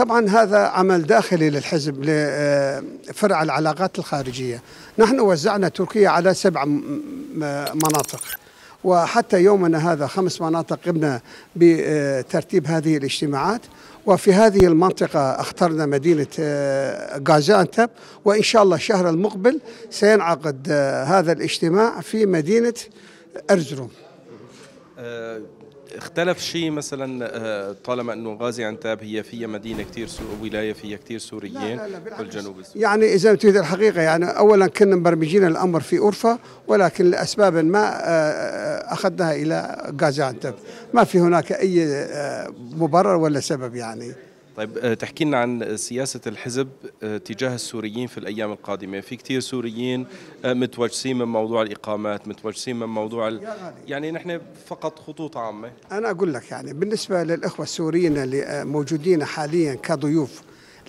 طبعا هذا عمل داخلي للحزب لفرع آه، العلاقات الخارجية نحن وزعنا تركيا على سبع مناطق وحتى يومنا هذا خمس مناطق قمنا بترتيب هذه الاجتماعات وفي هذه المنطقة اخترنا مدينة آه، غازانتب وإن شاء الله الشهر المقبل سينعقد آه، هذا الاجتماع في مدينة أرزروم اختلف شيء مثلا آه، طالما انه غازي عنتاب هي فيها مدينه كثير ولايه فيها كثير سوريين لا لا والجنوب السوري يعني اذا تريد الحقيقه يعني اولا كنا مبرمجين الامر في اورفا ولكن لاسباب ما آه، آه، اخذناها الى غازي عنتاب ما في هناك اي مبرر ولا سبب يعني طيب آه، تحكي لنا عن سياسة الحزب آه، تجاه السوريين في الأيام القادمة في كثير سوريين آه، متوجسين من موضوع الإقامات متوجسين من موضوع ال... يعني نحن فقط خطوط عامة أنا أقول لك يعني بالنسبة للإخوة السوريين اللي موجودين حاليا كضيوف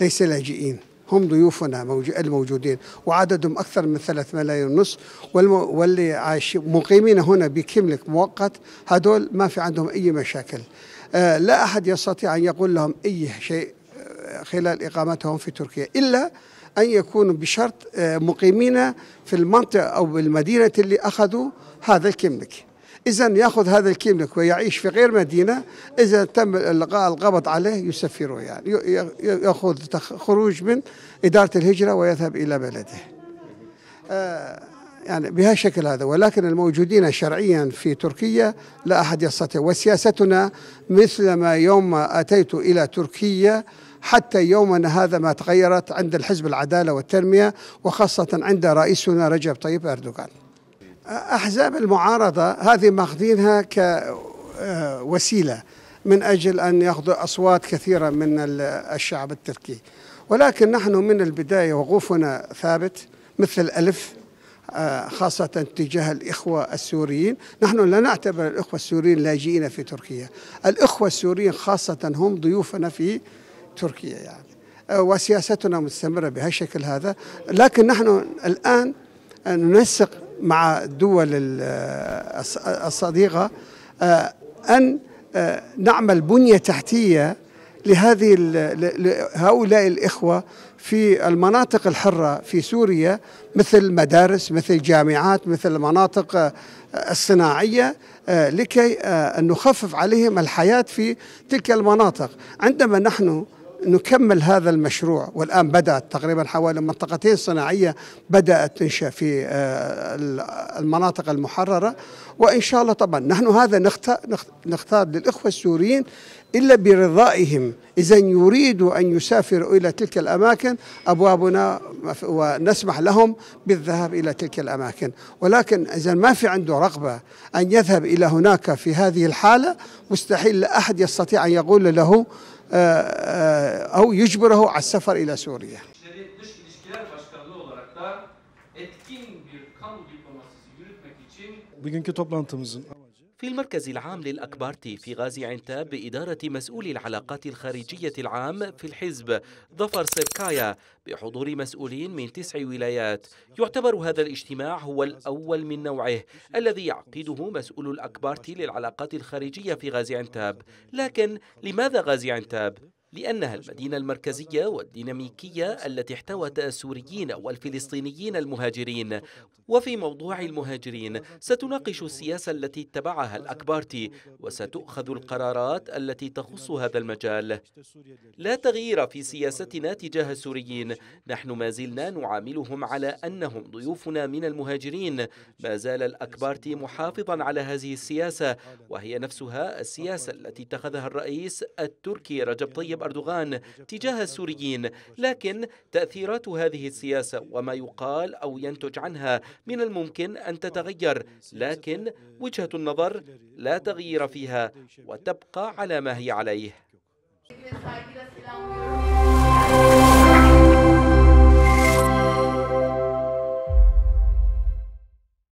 ليس لاجئين هم ضيوفنا الموجودين وعددهم أكثر من ثلاث ملايين ونص واللي عايشين مقيمين هنا بكملك مؤقت هدول ما في عندهم أي مشاكل آه، لا أحد يستطيع أن يقول لهم أي شيء آه، خلال إقامتهم في تركيا إلا أن يكونوا بشرط آه، مقيمين في المنطقة أو المدينة اللي أخذوا هذا الكملك إذا يأخذ هذا الكملك ويعيش في غير مدينة إذا تم الغاء القبض عليه يسفره يعني يأخذ خروج من إدارة الهجرة ويذهب إلى بلده. آه يعني بهالشكل هذا ولكن الموجودين شرعيا في تركيا لا أحد يستطيع وسياستنا مثلما يوم أتيت إلى تركيا حتى يومنا هذا ما تغيرت عند الحزب العدالة والتنمية وخاصة عند رئيسنا رجب طيب أردوغان أحزاب المعارضة هذه ماخذينها كوسيلة من أجل أن يأخذوا أصوات كثيرة من الشعب التركي ولكن نحن من البداية وقوفنا ثابت مثل الألف آه، خاصة تجاه الإخوة السوريين نحن لا نعتبر الإخوة السوريين لاجئين في تركيا الإخوة السوريين خاصة هم ضيوفنا في تركيا يعني آه، وسياستنا مستمرة بهالشكل هذا لكن نحن الآن آه، ننسق مع الدول الصديقة أن نعمل بنية تحتية لهذه لهؤلاء الإخوة في المناطق الحرة في سوريا مثل مدارس مثل جامعات مثل المناطق آه، الصناعية آه، لكي آه، نخفف عليهم الحياة في تلك المناطق عندما نحن نكمل هذا المشروع والآن بدأت تقريبا حوالي منطقتين صناعية بدأت تنشأ في المناطق المحررة وإن شاء الله طبعا نحن هذا نختار للإخوة السوريين إلا برضائهم إذا يريدوا أن يسافروا إلى تلك الأماكن أبوابنا ونسمح لهم بالذهاب إلى تلك الأماكن ولكن إذا ما في عنده رغبة أن يذهب إلى هناك في هذه الحالة مستحيل أحد يستطيع أن يقول له آه، آه، أو يجبره على السفر إلى سوريا Bugünkü toplantımızın في المركز العام للأكبارتي في غازي عنتاب بإدارة مسؤول العلاقات الخارجية العام في الحزب ظفر سيركايا بحضور مسؤولين من تسع ولايات يعتبر هذا الاجتماع هو الأول من نوعه الذي يعقده مسؤول الأكبارتي للعلاقات الخارجية في غازي عنتاب لكن لماذا غازي عنتاب؟ لأنها المدينة المركزية والديناميكية التي احتوت السوريين والفلسطينيين المهاجرين وفي موضوع المهاجرين ستناقش السياسة التي اتبعها الأكبارتي وستؤخذ القرارات التي تخص هذا المجال لا تغيير في سياستنا تجاه السوريين نحن ما زلنا نعاملهم على أنهم ضيوفنا من المهاجرين ما زال الأكبارتي محافظا على هذه السياسة وهي نفسها السياسة التي اتخذها الرئيس التركي رجب طيب أردوغان تجاه السوريين لكن تأثيرات هذه السياسة وما يقال أو ينتج عنها من الممكن أن تتغير لكن آه، وجهة النظر لا تغيير فيها وتبقى على ما هي عليه